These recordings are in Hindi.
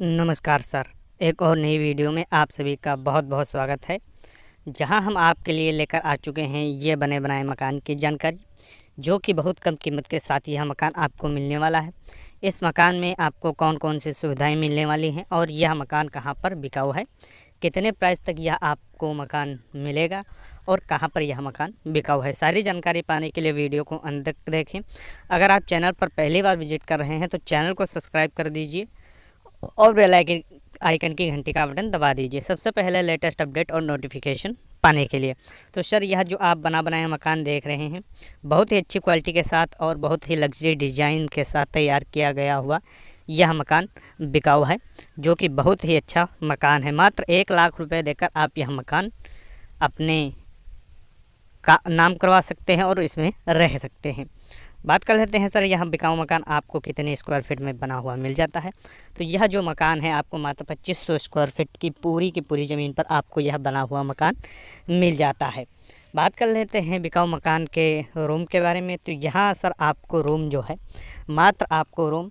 नमस्कार सर एक और नई वीडियो में आप सभी का बहुत बहुत स्वागत है जहां हम आपके लिए लेकर आ चुके हैं ये बने बनाए मकान की जानकारी जो कि बहुत कम कीमत के साथ यह मकान आपको मिलने वाला है इस मकान में आपको कौन कौन सी सुविधाएं मिलने वाली हैं और यह मकान कहाँ पर बिकाऊ है कितने प्राइस तक यह आपको मकान मिलेगा और कहाँ पर यह मकान बिकाऊ है सारी जानकारी पाने के लिए वीडियो को अंत तक देखें अगर आप चैनल पर पहली बार विजिट कर रहे हैं तो चैनल को सब्सक्राइब कर दीजिए और बेल आइकन आइकन की घंटी का बटन दबा दीजिए सबसे पहले लेटेस्ट अपडेट और नोटिफिकेशन पाने के लिए तो सर यह जो आप बना बनाए मकान देख रहे हैं बहुत ही अच्छी क्वालिटी के साथ और बहुत ही लग्जरी डिजाइन के साथ तैयार किया गया हुआ यह मकान बिकाऊ है जो कि बहुत ही अच्छा मकान है मात्र एक लाख रुपए देकर आप यह मकान अपने का नाम करवा सकते हैं और इसमें रह सकते हैं बात कर लेते हैं सर यहाँ बिकाऊ मकान आपको कितने स्क्वायर फीट में बना हुआ मिल जाता है तो यह जो मकान है आपको मात्र पच्चीस सौ स्क्वायर फीट की पूरी की पूरी ज़मीन पर आपको यह बना हुआ मकान मिल जाता है बात कर लेते हैं बिकाऊ मकान के रूम के बारे में तो यहाँ सर आपको रूम जो है मात्र आपको रूम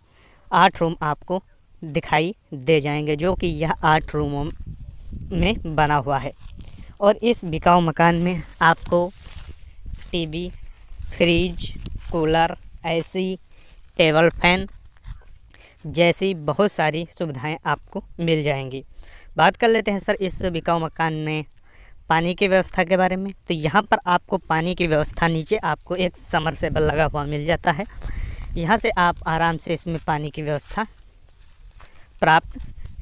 आठ रूम आपको दिखाई दे जाएंगे जो कि यह आठ रूमों में बना हुआ है और इस बिकाऊ मकान में आपको TV fridge cooler AC table fan जैसी बहुत सारी सुविधाएं आपको मिल जाएंगी बात कर लेते हैं सर इस बिकाऊ मकान में पानी की व्यवस्था के बारे में तो यहाँ पर आपको पानी की व्यवस्था नीचे आपको एक समरसेबल लगा हुआ मिल जाता है यहाँ से आप आराम से इसमें पानी की व्यवस्था प्राप्त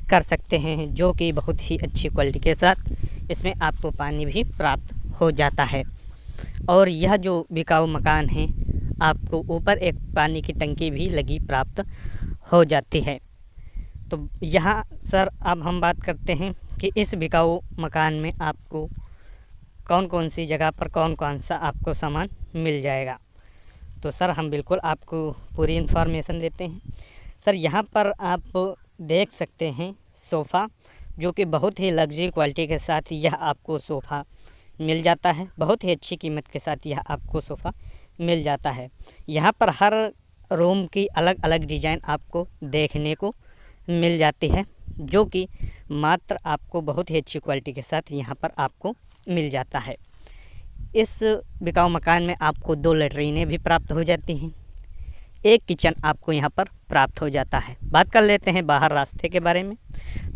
कर सकते हैं जो कि बहुत ही अच्छी क्वालिटी के साथ इसमें आपको पानी भी प्राप्त हो जाता है और यह जो बिकाऊ मकान है आपको ऊपर एक पानी की टंकी भी लगी प्राप्त हो जाती है तो यहाँ सर अब हम बात करते हैं कि इस बिकाऊ मकान में आपको कौन कौन सी जगह पर कौन कौन सा आपको सामान मिल जाएगा तो सर हम बिल्कुल आपको पूरी इन्फॉर्मेशन देते हैं सर यहाँ पर आप देख सकते हैं सोफ़ा जो कि बहुत ही लग्जरी क्वालिटी के साथ यह आपको सोफ़ा मिल जाता है बहुत ही अच्छी कीमत के साथ यह आपको सोफ़ा मिल जाता है यहाँ पर हर रूम की अलग अलग डिज़ाइन आपको देखने को मिल जाती है जो कि मात्र आपको बहुत ही अच्छी क्वालिटी के साथ यहाँ पर आपको मिल जाता है इस बिकाऊ मकान में आपको दो लेटरीनें भी प्राप्त हो जाती हैं एक किचन आपको यहाँ पर प्राप्त हो जाता है बात कर लेते हैं बाहर रास्ते के बारे में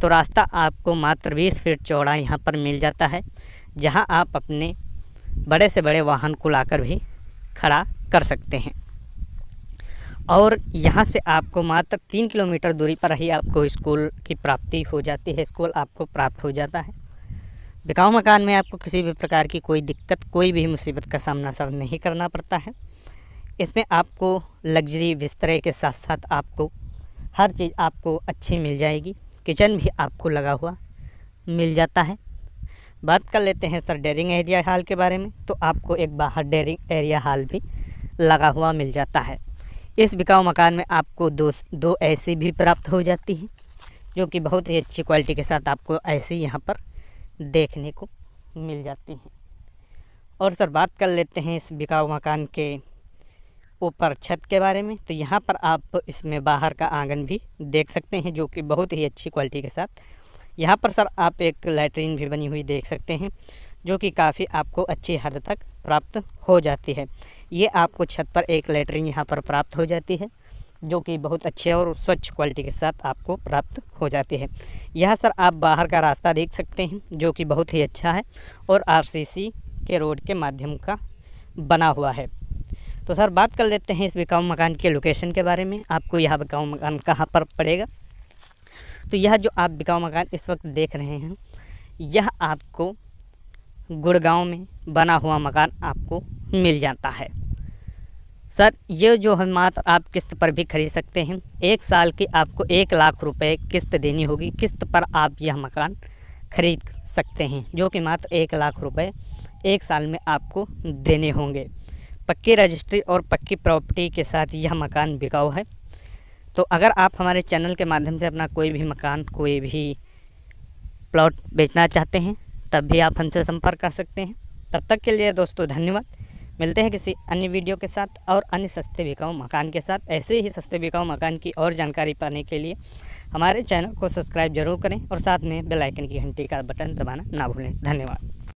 तो रास्ता आपको मात्र बीस फीट चौड़ा यहाँ पर मिल जाता है जहाँ आप अपने बड़े से बड़े वाहन को लाकर भी खड़ा कर सकते हैं और यहाँ से आपको मात्र तीन किलोमीटर दूरी पर ही आपको स्कूल की प्राप्ति हो जाती है स्कूल आपको प्राप्त हो जाता है बिकाऊ मकान में आपको किसी भी प्रकार की कोई दिक्कत कोई भी मुसीबत का सामना सर नहीं करना पड़ता है इसमें आपको लग्जरी बिस्तरे के साथ साथ आपको हर चीज़ आपको अच्छी मिल जाएगी किचन भी आपको लगा हुआ मिल जाता है बात कर लेते हैं सर डेयरिंग एरिया हाल के बारे में तो आपको एक बाहर डेयरिंग एरिया हाल भी लगा हुआ मिल जाता है इस बिकाऊ मकान में आपको दो दो ऐसी भी प्राप्त हो जाती है जो कि बहुत ही अच्छी क्वालिटी के साथ आपको ऐसी यहाँ पर देखने को मिल जाती हैं और सर बात कर लेते हैं इस बिकाऊ मकान के ऊपर छत के बारे में तो यहाँ पर आप इसमें बाहर का आंगन भी देख सकते हैं जो कि बहुत ही अच्छी क्वालिटी के साथ यहाँ पर सर आप एक लेटरिन भी बनी हुई देख सकते हैं जो कि काफ़ी आपको अच्छी हद तक प्राप्त हो जाती है ये आपको छत पर एक लेटरिन यहाँ पर प्राप्त हो जाती है जो कि बहुत अच्छे और स्वच्छ क्वालिटी के साथ आपको प्राप्त हो जाती है यह सर आप बाहर का रास्ता देख सकते हैं जो कि बहुत ही अच्छा है और आरसीसी के रोड के माध्यम का बना हुआ है तो सर बात कर लेते हैं इस बिकाऊ मकान के लोकेशन के बारे में आपको यह बिकाऊ मकान कहाँ पर पड़ेगा तो यह जो आप बिकाऊ मकान इस वक्त देख रहे हैं यह आपको गुड़गांव में बना हुआ मकान आपको मिल जाता है सर ये जो हम मात्र आप किस्त पर भी खरीद सकते हैं एक साल की आपको एक लाख रुपए किस्त देनी होगी किस्त पर आप यह मकान खरीद सकते हैं जो कि मात्र एक लाख रुपए एक साल में आपको देने होंगे पक्की रजिस्ट्री और पक्की प्रॉपर्टी के साथ यह मकान बिकाऊ है तो अगर आप हमारे चैनल के माध्यम से अपना कोई भी मकान कोई भी प्लॉट बेचना चाहते हैं तब भी आप हमसे संपर्क कर सकते हैं तब तक के लिए दोस्तों धन्यवाद मिलते हैं किसी अन्य वीडियो के साथ और अन्य सस्ते बिकाऊ मकान के साथ ऐसे ही सस्ते बिकाऊ मकान की और जानकारी पाने के लिए हमारे चैनल को सब्सक्राइब जरूर करें और साथ में बेल आइकन की घंटी का बटन दबाना ना भूलें धन्यवाद